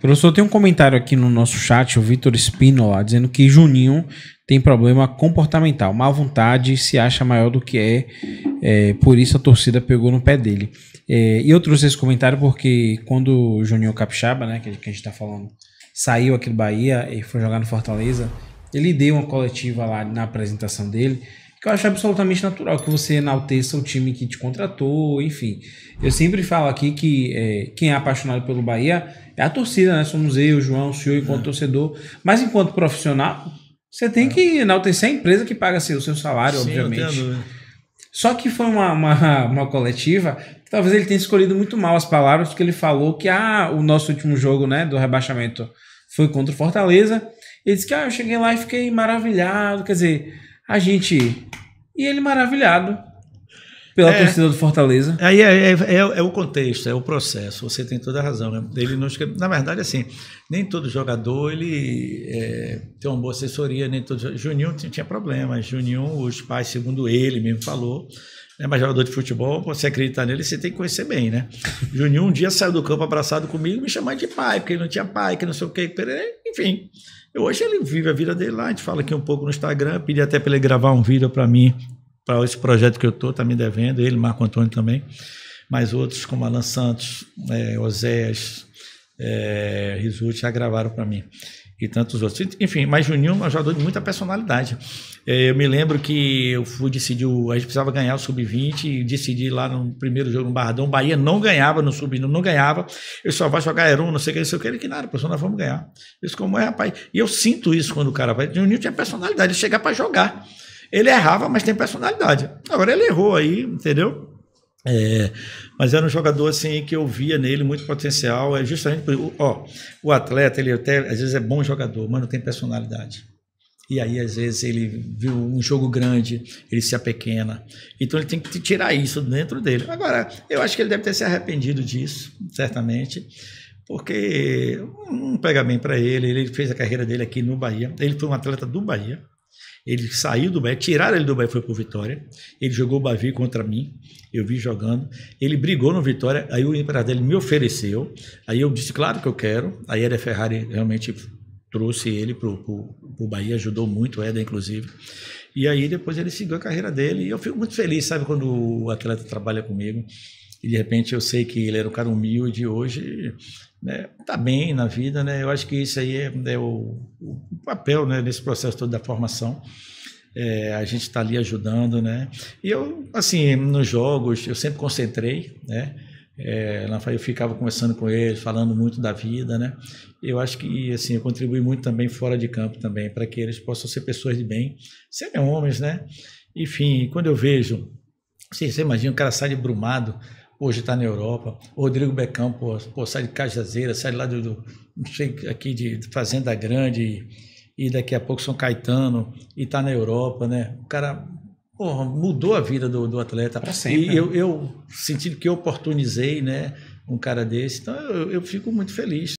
Professor, tem um comentário aqui no nosso chat, o Vitor Espínola, dizendo que Juninho tem problema comportamental, má vontade, se acha maior do que é, é por isso a torcida pegou no pé dele. É, e eu trouxe esse comentário porque quando o Juninho Capixaba, né, que, que a gente está falando, saiu aqui do Bahia e foi jogar no Fortaleza, ele deu uma coletiva lá na apresentação dele, que eu acho absolutamente natural que você enalteça o time que te contratou, enfim. Eu sempre falo aqui que é, quem é apaixonado pelo Bahia é a torcida, né? Somos eu, João, o senhor, enquanto é. torcedor. Mas enquanto profissional, você tem é. que enaltecer a empresa que paga assim, o seu salário, Sim, obviamente. Só que foi uma, uma, uma coletiva que talvez ele tenha escolhido muito mal as palavras, porque ele falou que ah, o nosso último jogo né, do rebaixamento foi contra o Fortaleza. Ele disse que ah, eu cheguei lá e fiquei maravilhado. Quer dizer, a gente. E ele maravilhado pela é, torcida do Fortaleza. Aí é, é, é, é, o contexto, é o processo. Você tem toda a razão. Né? Ele não, na verdade, assim, nem todo jogador ele é, tem uma boa assessoria, nem todo Juninho tinha problemas. Juninho, os pais, segundo ele mesmo falou, né? mas jogador de futebol, você acreditar nele, você tem que conhecer bem, né? Juninho um dia saiu do campo abraçado comigo, me chamando de pai, porque ele não tinha pai, que não sei o que, enfim. Hoje ele vive a vida dele lá, a gente fala aqui um pouco no Instagram, pedi até para ele gravar um vídeo para mim para esse projeto que eu estou, está me devendo, ele, Marco Antônio também, mas outros como Alan Santos, é, Oséias, é, já gravaram para mim e tantos outros. Enfim, mas Juninho é um jogador de muita personalidade. É, eu me lembro que eu fui decidir, a gente precisava ganhar o Sub-20 e decidi lá no primeiro jogo no Barradão. Bahia não ganhava no Sub-20, não ganhava. Eu só vai jogar Heron, não sei o que, não sei o que. Ele que nada, professor, nós vamos ganhar. Isso como é, rapaz. E eu sinto isso quando o cara vai. Juninho tinha personalidade, ele chegar para jogar. Ele errava, mas tem personalidade. Agora ele errou aí, entendeu? É, mas era um jogador assim que eu via nele muito potencial. É justamente por, ó, o atleta, ele até às vezes é bom jogador, mas não tem personalidade. E aí, às vezes, ele viu um jogo grande, ele se apequena. Então, ele tem que tirar isso dentro dele. Agora, eu acho que ele deve ter se arrependido disso, certamente, porque não pega bem para ele. Ele fez a carreira dele aqui no Bahia. Ele foi um atleta do Bahia, ele saiu do Bahia, tiraram ele do Bahia, foi pro Vitória. Ele jogou o Bavi contra mim, eu vi jogando. Ele brigou no Vitória, aí o dele me ofereceu. Aí eu disse, claro que eu quero. Aí Eder Ferrari realmente trouxe ele pro, pro, pro Bahia, ajudou muito, o Eder inclusive. E aí depois ele seguiu a carreira dele. E eu fico muito feliz, sabe, quando o atleta trabalha comigo e de repente eu sei que ele era um cara humilde hoje né, tá bem na vida né eu acho que isso aí é, é o, o, papel né nesse processo todo da formação é, a gente está ali ajudando né e eu assim nos jogos eu sempre concentrei né é, eu ficava conversando com ele falando muito da vida né eu acho que assim eu contribuí muito também fora de campo também para que eles possam ser pessoas de bem serem homens né enfim quando eu vejo você, você imagina o cara sai de Brumado hoje está na Europa. O Rodrigo Becão, pô, pô, sai de Cajazeira, sai lá do, do não sei, aqui de Fazenda Grande e, e daqui a pouco São Caetano e está na Europa, né? O cara porra, mudou a vida do, do atleta. Para sempre. E eu, né? eu sentindo que oportunizei, né? Um cara desse. Então eu, eu fico muito feliz.